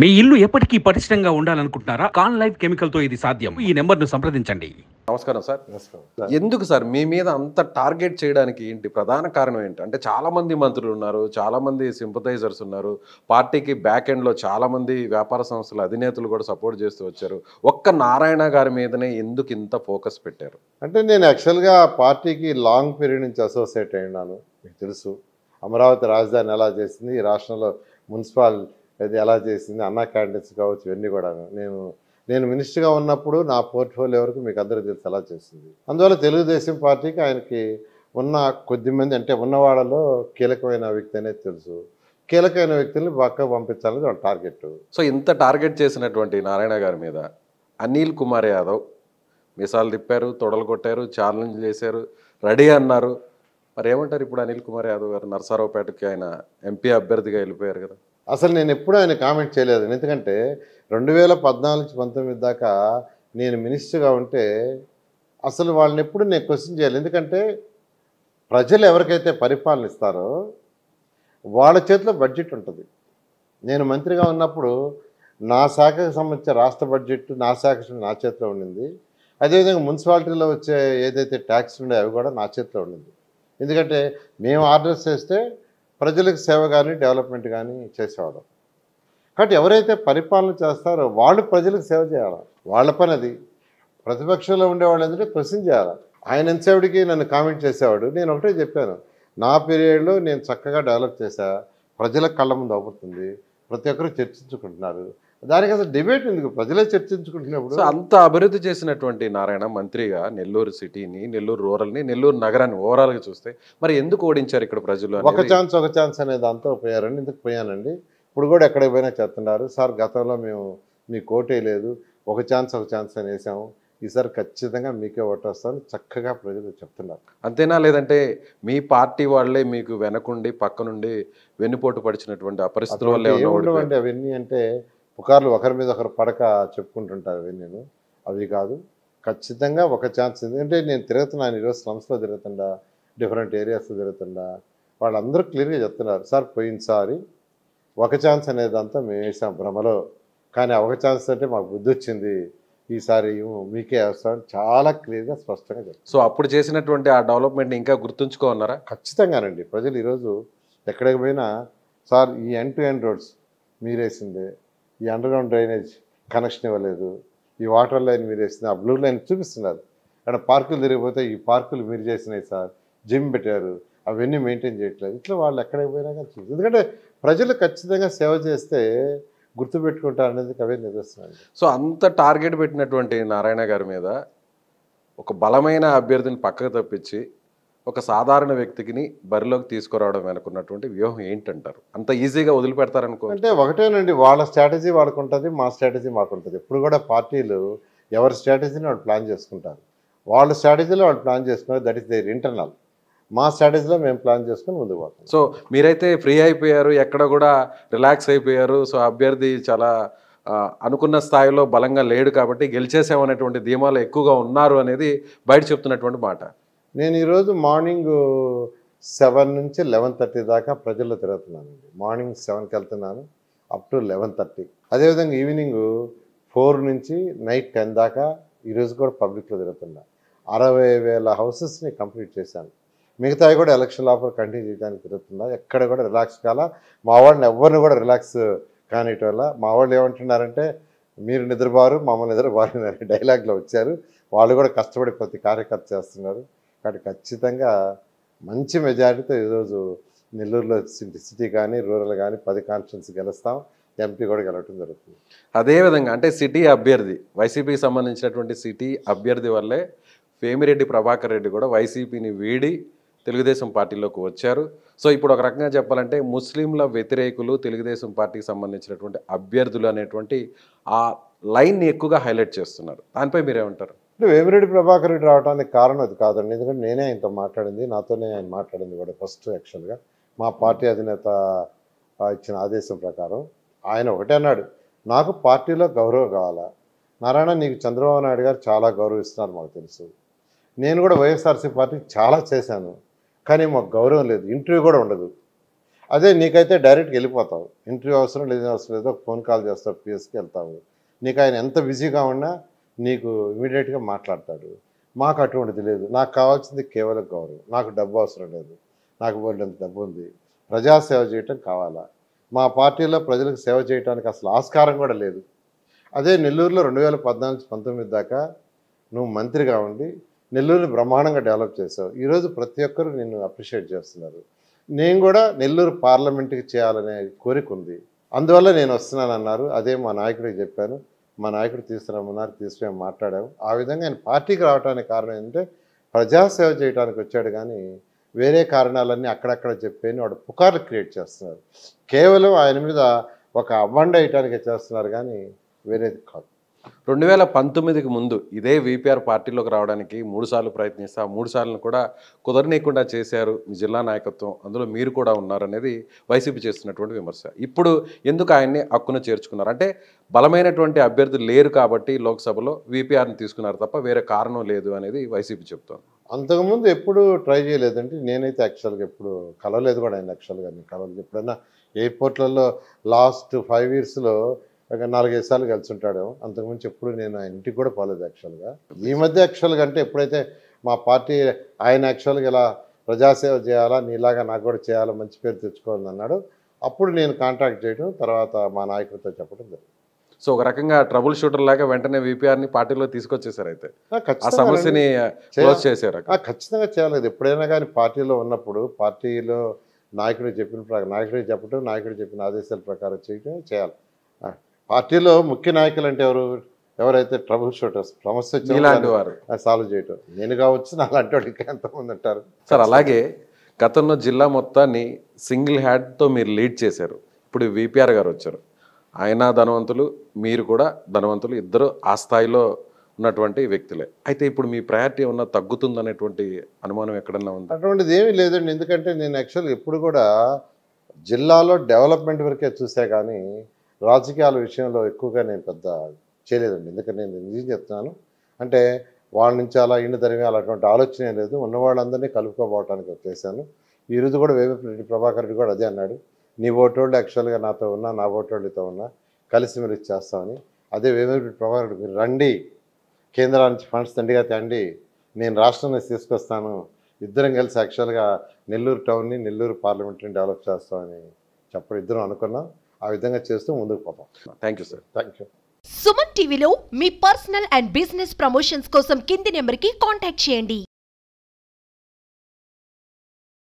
మీ ఇల్లు ఎప్పటికీ పటిష్టంగా ఉండాలనుకుంటున్నారా కాన్ లైఫ్ కెమికల్ తో ఇది సాధ్యం ఈ నెంబర్ ను సంప్రదించండి నమస్కారం సార్ ఎందుకు సార్ మీ మీద అంత టార్గెట్ చేయడానికి ఏంటి ప్రధాన కారణం ఏంటి అంటే చాలా మంది మంత్రులు ఉన్నారు చాలా మంది సింపథైజర్స్ ఉన్నారు పార్టీకి బ్యాక్ ఎండ్ లో చాలా మంది వ్యాపార సంస్థల అధినేతలు కూడా సపోర్ట్ చేస్తూ వచ్చారు ఒక్క నారాయణ గారి మీదనే ఎందుకు ఇంత ఫోకస్ పెట్టారు అంటే నేను యాక్చువల్గా పార్టీకి లాంగ్ పీరియడ్ నుంచి అసోసియేట్ అయినాను మీకు తెలుసు అమరావతి రాజధాని ఎలా చేసింది ఈ రాష్ట్రంలో మున్సిపాలిటీ అది ఎలా చేసింది అన్నా క్యాండిడేట్స్ కావచ్చు ఇవన్నీ కూడా నేను నేను మినిస్టర్గా ఉన్నప్పుడు నా పోర్ట్ఫోలియో వరకు మీకు అందరూ తెలిసి అలా చేసింది అందువల్ల తెలుగుదేశం పార్టీకి ఆయనకి ఉన్న కొద్ది మంది అంటే ఉన్నవాళ్ళలో కీలకమైన వ్యక్తి అనేది తెలుసు కీలకమైన వ్యక్తుల్ని పక్క పంపించాలని వాళ్ళ టార్గెట్ సో ఇంత టార్గెట్ చేసినటువంటి నారాయణ గారి మీద అనిల్ కుమార్ యాదవ్ మిసాలు తిప్పారు తొడలు కొట్టారు ఛాలెంజ్ చేశారు రెడీ అన్నారు మరి ఏమంటారు ఇప్పుడు అనిల్ కుమార్ యాదవ్ గారు నర్సారావుపేటకి ఆయన ఎంపీ అభ్యర్థిగా వెళ్ళిపోయారు కదా అసలు నేను ఎప్పుడూ ఆయన కామెంట్ చేయలేదు ఎందుకంటే రెండు వేల పద్నాలుగు నుంచి పంతొమ్మిది దాకా నేను మినిస్టర్గా ఉంటే అసలు వాళ్ళని ఎప్పుడు నేను క్వశ్చన్ చేయాలి ఎందుకంటే ప్రజలు ఎవరికైతే పరిపాలన ఇస్తారో వాళ్ళ చేతిలో బడ్జెట్ ఉంటుంది నేను మంత్రిగా ఉన్నప్పుడు నా శాఖకు సంబంధించిన రాష్ట్ర బడ్జెట్ నా శాఖ నా చేతిలో ఉండింది అదేవిధంగా మున్సిపాలిటీలో వచ్చే ఏదైతే ట్యాక్స్ ఉండే అవి కూడా నా చేతిలో ఉండింది ఎందుకంటే మేము ఆర్డర్స్ చేస్తే ప్రజలకు సేవ కానీ డెవలప్మెంట్ కానీ చేసేవాడు కాబట్టి ఎవరైతే పరిపాలన చేస్తారో వాళ్ళు ప్రజలకు సేవ చేయాలి వాళ్ళ పని అది ప్రతిపక్షంలో ఉండేవాళ్ళు ఏంటంటే క్వశ్చన్ చేయాలి ఆయన ఎంతసేపటికి నన్ను కామెంట్ చేసేవాడు నేను ఒకటే చెప్పాను నా పీరియడ్లో నేను చక్కగా డెవలప్ చేశా ప్రజల కళ్ళ ముందు అవుతుంది ప్రతి ఒక్కరూ చర్చించుకుంటున్నారు దానికి అసలు డిబేట్ ఎందుకు ప్రజలే చర్చించుకుంటున్నప్పుడు అంత అభివృద్ధి చేసినటువంటి నారాయణ మంత్రిగా నెల్లూరు సిటీని నెల్లూరు రూరల్ని నెల్లూరు నగరాన్ని ఓవరాల్గా చూస్తే మరి ఎందుకు ఓడించారు ఇక్కడ ప్రజలు ఒక ఛాన్స్ ఒక ఛాన్స్ అనే దాంతో పోయారండి ఎందుకు పోయానండి ఇప్పుడు కూడా ఎక్కడికి పోయినా చెప్తున్నారు సార్ గతంలో మేము మీ కోటే లేదు ఒక ఛాన్స్ ఒక ఛాన్స్ అని వేసాము ఈసారి ఖచ్చితంగా మీకే ఓటేస్తాను చక్కగా ప్రజలు చెప్తున్నారు అంతేనా లేదంటే మీ పార్టీ వాళ్ళే మీకు వెనకుండి పక్కనుండి వెన్నుపోటు పడిచినటువంటి ఆ పరిస్థితుల వల్ల అవన్నీ అంటే పుకార్లు ఒకరి మీద ఒకరు పడక చెప్పుకుంటుంటారు అవన్నీ నేను అవి కాదు ఖచ్చితంగా ఒక ఛాన్స్ ఎందుకంటే నేను తిరుగుతున్నాను ఈరోజు స్లమ్స్లో తిరుగుతుండా డిఫరెంట్ ఏరియాస్లో తిరుగుతుండా వాళ్ళందరూ క్లియర్గా చెప్తున్నారు సార్ పోయినసారి ఒక ఛాన్స్ అనేదంతా మేము వేసాం భ్రమలో కానీ ఒక ఛాన్స్ అంటే మాకు బుద్ధి వచ్చింది ఈసారి మీకే వస్తామని చాలా క్లియర్గా స్పష్టంగా చెప్తాను సో అప్పుడు చేసినటువంటి ఆ డెవలప్మెంట్ ఇంకా గుర్తుంచుకోన్నారా ఖచ్చితంగానండి ప్రజలు ఈరోజు ఎక్కడికి పోయినా సార్ ఈ ఎన్ టు ఎండ్ రోడ్స్ మీరేసిందే ఈ అండర్గ్రౌండ్ డ్రైనేజ్ కనెక్షన్ ఇవ్వలేదు ఈ వాటర్ లైన్ మీరేసింది ఆ బ్లూ లైన్ చూపిస్తున్నారు అక్కడ పార్కులు తిరిగిపోతే ఈ పార్కులు మీరు చేసినాయి సార్ జిమ్ పెట్టారు అవన్నీ మెయింటైన్ చేయట్లేదు ఇట్లా వాళ్ళు ఎక్కడికి పోయినా కానీ ఎందుకంటే ప్రజలు ఖచ్చితంగా సేవ చేస్తే గుర్తుపెట్టుకుంటారు అనేది కవి నిర్వహిస్తున్నాను సో అంత టార్గెట్ పెట్టినటువంటి నారాయణ గారి మీద ఒక బలమైన అభ్యర్థిని పక్కకు తప్పించి ఒక సాధారణ వ్యక్తికిని బరిలోకి తీసుకురావడం వెనుకున్నటువంటి వ్యూహం ఏంటంటారు అంత ఈజీగా వదిలిపెడతారనుకో అంటే ఒకటేనండి వాళ్ళ స్ట్రాటజీ ఉంటుంది మా స్ట్రాటజీ మాకుంటుంది ఇప్పుడు కూడా పార్టీలు ఎవరి స్ట్రాటజీని వాళ్ళు ప్లాన్ చేసుకుంటారు వాళ్ళ స్ట్రాటజీలో వాళ్ళు ప్లాన్ చేసుకున్నారు దట్ ఈస్ దేర్ ఇంటర్నల్ మా స్ట్రాటజీలో మేము ప్లాన్ చేసుకుని ముందుకు పోతాం సో మీరైతే ఫ్రీ అయిపోయారు ఎక్కడ కూడా రిలాక్స్ అయిపోయారు సో అభ్యర్థి చాలా అనుకున్న స్థాయిలో బలంగా లేడు కాబట్టి గెలిచేసామనేటువంటి ధీమాలు ఎక్కువగా ఉన్నారు అనేది బయట చెప్తున్నటువంటి మాట నేను ఈరోజు మార్నింగ్ సెవెన్ నుంచి లెవెన్ థర్టీ దాకా ప్రజల్లో తిరుగుతున్నాను మార్నింగ్ సెవెన్కి వెళ్తున్నాను అప్ టు లెవెన్ థర్టీ అదేవిధంగా ఈవినింగ్ ఫోర్ నుంచి నైట్ టెన్ దాకా ఈరోజు కూడా పబ్లిక్లో తిరుగుతున్నా అరవై వేల హౌసెస్ని కంప్లీట్ చేశాను మిగతావి కూడా ఎలక్షన్ లోపల కంటిన్యూ చేయడానికి తిరుగుతుందా ఎక్కడ కూడా రిలాక్స్ కాల మా వాళ్ళని ఎవరిని కూడా రిలాక్స్ కానిటి వల్ల మా వాళ్ళు ఏమంటున్నారంటే మీరు నిద్రబారు మమ్మల్ని నిద్రబారు అనే డైలాగ్లో వచ్చారు వాళ్ళు కూడా కష్టపడి ప్రతి కార్యకర్త చేస్తున్నారు కాబట్టి ఖచ్చితంగా మంచి మెజారిటీతో ఈరోజు నెల్లూరులో సిటీ కానీ రూరల్ కానీ పది కాన్ఫరెన్స్ గెలుస్తాం ఎంపీ కూడా గెలవటం జరుగుతుంది అదేవిధంగా అంటే సిటీ అభ్యర్థి వైసీపీకి సంబంధించినటువంటి సిటీ అభ్యర్థి వల్లే పేమిరెడ్డి ప్రభాకర్ రెడ్డి కూడా వైసీపీని వీడి తెలుగుదేశం పార్టీలోకి వచ్చారు సో ఇప్పుడు ఒక రకంగా చెప్పాలంటే ముస్లింల వ్యతిరేకులు తెలుగుదేశం పార్టీకి సంబంధించినటువంటి అభ్యర్థులు అనేటువంటి ఆ లైన్ని ఎక్కువగా హైలైట్ చేస్తున్నారు దానిపై మీరేమంటారు అంటే వేమిరెడ్డి ప్రభాకర్ రెడ్డి రావడానికి కారణం అది కాదండి ఎందుకంటే నేనే ఆయనతో మాట్లాడింది నాతోనే ఆయన మాట్లాడింది కూడా ఫస్ట్ యాక్చువల్గా మా పార్టీ అధినేత ఇచ్చిన ఆదేశం ప్రకారం ఆయన ఒకటే అన్నాడు నాకు పార్టీలో గౌరవం కావాలా నారాయణ నీకు చంద్రబాబు నాయుడు గారు చాలా గౌరవిస్తున్నారు మాకు తెలుసు నేను కూడా వైఎస్ఆర్సీ పార్టీ చాలా చేశాను కానీ మాకు గౌరవం లేదు ఇంటర్వ్యూ కూడా ఉండదు అదే నీకైతే డైరెక్ట్గా వెళ్ళిపోతావు ఇంటర్వ్యూ అవసరం లేదు అవసరం లేదు ఫోన్ కాల్ చేస్తావు పిఎస్కి వెళ్తావు నీకు ఆయన ఎంత బిజీగా ఉన్నా నీకు ఇమీడియట్గా మాట్లాడతాడు మాకు అటువంటిది లేదు నాకు కావాల్సింది కేవలం గౌరవం నాకు డబ్బు అవసరం లేదు నాకు వాళ్ళంత డబ్బు ఉంది ప్రజాసేవ చేయటం కావాలా మా పార్టీలో ప్రజలకు సేవ చేయడానికి అసలు ఆస్కారం కూడా లేదు అదే నెల్లూరులో రెండు వేల పద్నాలుగు పంతొమ్మిది దాకా నువ్వు మంత్రిగా ఉండి నెల్లూరుని బ్రహ్మాండంగా డెవలప్ చేశావు ఈరోజు ప్రతి ఒక్కరు నిన్ను అప్రిషియేట్ చేస్తున్నారు నేను కూడా నెల్లూరు పార్లమెంట్కి చేయాలనే కోరిక ఉంది అందువల్ల నేను వస్తున్నాను అన్నారు అదే మా నాయకుడికి చెప్పాను మా నాయకుడు తీసుకురామన్నారు తీసుకుని మాట్లాడాము ఆ విధంగా ఆయన పార్టీకి రావడానికి కారణం ఏంటంటే ప్రజాసేవ చేయడానికి వచ్చాడు కానీ వేరే కారణాలన్నీ అక్కడక్కడ చెప్పేని వాడు పుకార్లు క్రియేట్ చేస్తున్నారు కేవలం ఆయన మీద ఒక అవ్వండ్ వేయటానికే చేస్తున్నారు కానీ వేరేది కాదు రెండు వేల పంతొమ్మిదికి ముందు ఇదే విపిఆర్ పార్టీలోకి రావడానికి మూడుసార్లు ప్రయత్నిస్తే ఆ మూడు సార్లు కూడా కుదరనీయకుండా చేశారు మీ జిల్లా నాయకత్వం అందులో మీరు కూడా ఉన్నారనేది వైసీపీ చేస్తున్నటువంటి విమర్శ ఇప్పుడు ఎందుకు ఆయన్ని హక్కును చేర్చుకున్నారు అంటే బలమైనటువంటి అభ్యర్థులు లేరు కాబట్టి లోక్సభలో విపిఆర్ని తీసుకున్నారు తప్ప వేరే కారణం లేదు అనేది వైసీపీ చెప్తాను అంతకుముందు ఎప్పుడు ట్రై చేయలేదండి నేనైతే యాక్చువల్గా ఎప్పుడు కలవలేదు కూడా ఆయన యాక్చువల్గా నేను కలవలేదు ఎప్పుడైనా ఎయిర్పోర్ట్లలో లాస్ట్ ఫైవ్ ఇయర్స్లో ఒక నాలుగైదు సార్లు కలిసి ఉంటాడేమో అంతకుముందు ఎప్పుడు నేను ఆయన ఇంటికి కూడా పోలేదు యాక్చువల్గా ఈ మధ్య యాక్చువల్గా అంటే ఎప్పుడైతే మా పార్టీ ఆయన యాక్చువల్గా ఇలా ప్రజాసేవ చేయాలా నీలాగా నాకు కూడా చేయాలా మంచి పేరు తెచ్చుకోవాలని అన్నాడు అప్పుడు నేను కాంటాక్ట్ చేయడం తర్వాత మా నాయకులతో చెప్పడం జరిగింది సో ఒక రకంగా ట్రబుల్ షూటర్ లాగా వెంటనే ని పార్టీలో తీసుకొచ్చేసారు అయితే ఆ సమస్యని చేశారు ఖచ్చితంగా చేయాలి ఎప్పుడైనా కానీ పార్టీలో ఉన్నప్పుడు పార్టీలో నాయకుడు చెప్పిన నాయకుడు చెప్పడం నాయకుడు చెప్పిన ఆదేశాల ప్రకారం చేయడం చేయాలి పార్టీలో ముఖ్య నాయకులు అంటే ఎవరు ఎవరైతే ట్రబుల్ షూటర్స్ సమస్య వారు సాల్వ్ చేయటం నేను కావచ్చు నా అలాంటి వాళ్ళు ఎంతమంది అంటారు సార్ అలాగే గతంలో జిల్లా మొత్తాన్ని సింగిల్ హ్యాడ్తో మీరు లీడ్ చేశారు ఇప్పుడు విపిఆర్ గారు వచ్చారు ఆయన ధనవంతులు మీరు కూడా ధనవంతులు ఇద్దరు ఆ స్థాయిలో ఉన్నటువంటి వ్యక్తులే అయితే ఇప్పుడు మీ ప్రయారిటీ ఉన్న తగ్గుతుందనేటువంటి అనుమానం ఎక్కడన్నా ఉంది అటువంటిది ఏమీ లేదండి ఎందుకంటే నేను యాక్చువల్ ఎప్పుడు కూడా జిల్లాలో డెవలప్మెంట్ వరకే చూసే కానీ రాజకీయాల విషయంలో ఎక్కువగా నేను పెద్ద చేయలేదండి ఎందుకంటే నేను నిజం చెప్తున్నాను అంటే వాళ్ళ నుంచి అలా ఇండి తరిమేయాలి ఆలోచన ఆలోచనే లేదు ఉన్నవాళ్ళందరినీ కలుపుకోబోవటానికి చేశాను ఈరోజు కూడా వేమిరెడ్డి ప్రభాకర్ రెడ్డి కూడా అదే అన్నాడు నీ ఓటోళ్ళు యాక్చువల్గా నాతో ఉన్నా నా ఓటోళ్ళతో ఉన్నా కలిసి మీరు ఇచ్చేస్తామని అదే వేమిరెడ్డి ప్రభాకర్ రెడ్డి మీరు రండి కేంద్రానికి ఫండ్స్ తండిగా తండి నేను రాష్ట్రం నుంచి తీసుకొస్తాను ఇద్దరం కలిసి యాక్చువల్గా నెల్లూరు టౌన్ని నెల్లూరు పార్లమెంట్ని డెవలప్ చేస్తామని చెప్పడం ఇద్దరం అనుకున్నాం ఆ విధంగా చేస్తూ ముందుకు పోతాం thank you sir thank you Suman టీవీలో మీ పర్సనల్ అండ్ బిజినెస్ ప్రమోషన్స్ కోసం కింది నెంబర్కి కాంటాక్ట్ చేయండి